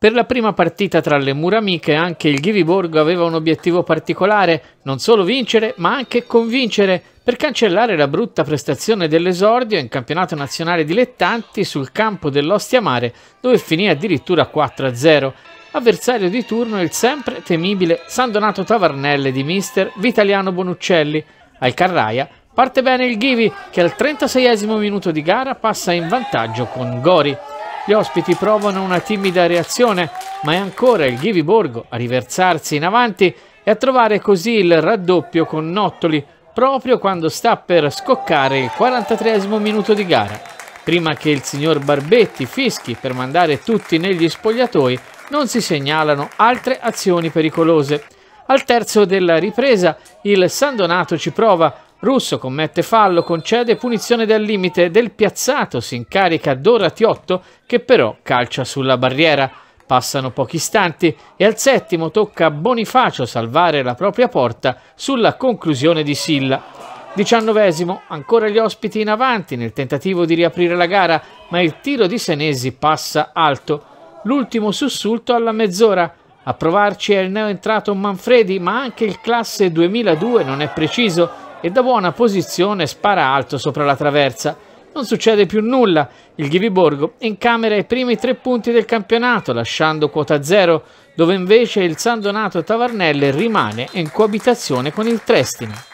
Per la prima partita tra le mura amiche anche il Ghiviborgo aveva un obiettivo particolare, non solo vincere ma anche convincere per cancellare la brutta prestazione dell'esordio in campionato nazionale dilettanti sul campo dell'Ostia Mare dove finì addirittura 4-0. Avversario di turno il sempre temibile San Donato Tavarnelle di mister Vitaliano Bonuccelli. Al Carraia parte bene il Ghivi che al 36 esimo minuto di gara passa in vantaggio con Gori. Gli ospiti provano una timida reazione, ma è ancora il Ghivi Borgo a riversarsi in avanti e a trovare così il raddoppio con Nottoli proprio quando sta per scoccare il 43 minuto di gara. Prima che il signor Barbetti fischi per mandare tutti negli spogliatoi, non si segnalano altre azioni pericolose. Al terzo della ripresa il San Donato ci prova, Russo commette fallo, concede punizione del limite, del piazzato si incarica Doratiotto che però calcia sulla barriera. Passano pochi istanti e al settimo tocca a Bonifacio salvare la propria porta sulla conclusione di Silla. Diciannovesimo, ancora gli ospiti in avanti nel tentativo di riaprire la gara, ma il tiro di Senesi passa alto. L'ultimo sussulto alla mezz'ora. A provarci è il neoentrato Manfredi, ma anche il classe 2002 non è preciso e da buona posizione spara alto sopra la traversa. Non succede più nulla, il Ghiviborgo incamera i primi tre punti del campionato lasciando quota zero, dove invece il San Donato Tavarnelle rimane in coabitazione con il Trestina.